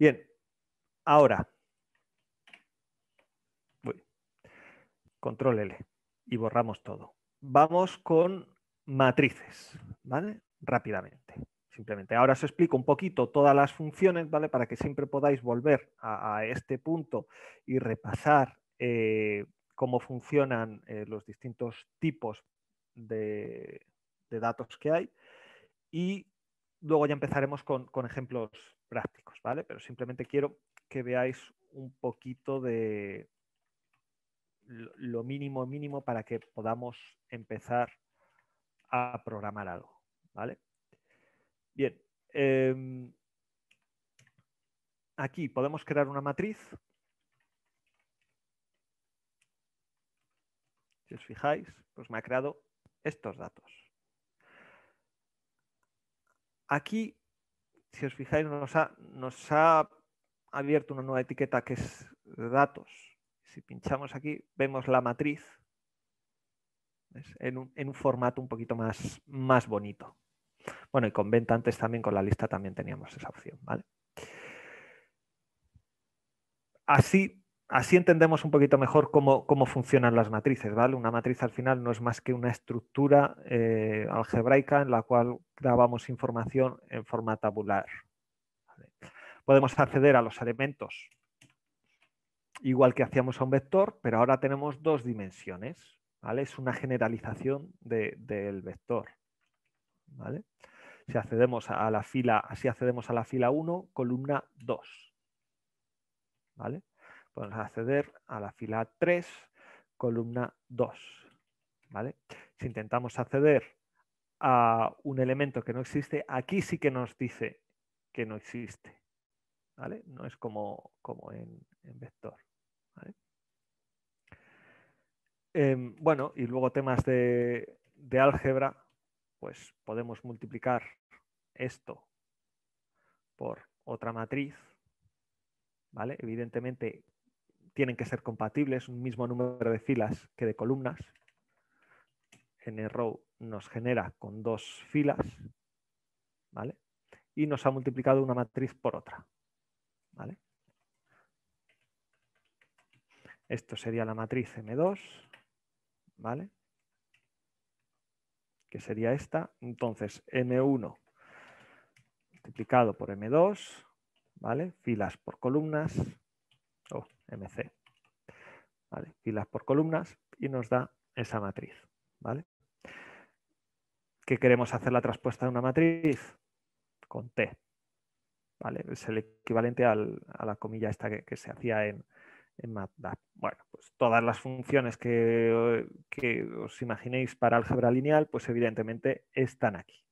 Bien, ahora. Control L y borramos todo. Vamos con matrices, ¿vale? Rápidamente. Simplemente ahora os explico un poquito todas las funciones, ¿vale? Para que siempre podáis volver a, este punto y repasar eh, cómo funcionan eh, los distintos tipos de, datos que hay. Y luego ya empezaremos con ejemplos prácticos. Pero simplemente quiero que veáis un poquito de lo mínimo mínimo para que podamos empezar a programar algo, ¿vale? Bien, em, aquí podemos crear una matriz. Si os fijáis, pues me ha creado estos datos. Aquí si os fijáis, nos ha, abierto una nueva etiqueta que es datos. Si pinchamos aquí, vemos la matriz en un, en un, formato un poquito más, más bonito. Bueno, y con venta antes también, con la lista también teníamos esa opción. ¿vale? Así así entendemos un poquito mejor cómo, funcionan las matrices, ¿vale? Una matriz al final no es más que una estructura eh, algebraica en la cual grabamos información en forma tabular. Podemos acceder a los elementos igual que hacíamos a un vector, pero ahora tenemos dos dimensiones, ¿vale? Es una generalización del vector, ¿vale? Si accedemos a la fila, así accedemos a la fila 1, columna 2, ¿vale? podemos acceder a la fila 3, columna 2. ¿vale? Si intentamos acceder a un elemento que no existe, aquí sí que nos dice que no existe. ¿vale? No es como, como en, vector. Em, bueno, y luego temas de, álgebra, pues podemos multiplicar esto por otra matriz, ¿vale? Evidentemente tienen que ser compatibles, un mismo número de filas que de columnas. nrow nos genera con dos filas, ¿vale? Y nos ha multiplicado una matriz por otra, ¿vale? Esto sería la matriz M2, ¿vale? Que sería esta. Entonces, M1 multiplicado por M2, ¿vale? Filas por columnas, MC. ¿Vale? Filas por columnas y nos da esa matriz. ¿Vale? ¿Qué queremos hacer la traspuesta de una matriz? Con T. ¿Vale? Es el equivalente a la comilla esta que, se hacía en, en Bueno, pues todas las funciones que, que os imaginéis para álgebra lineal, pues evidentemente están aquí.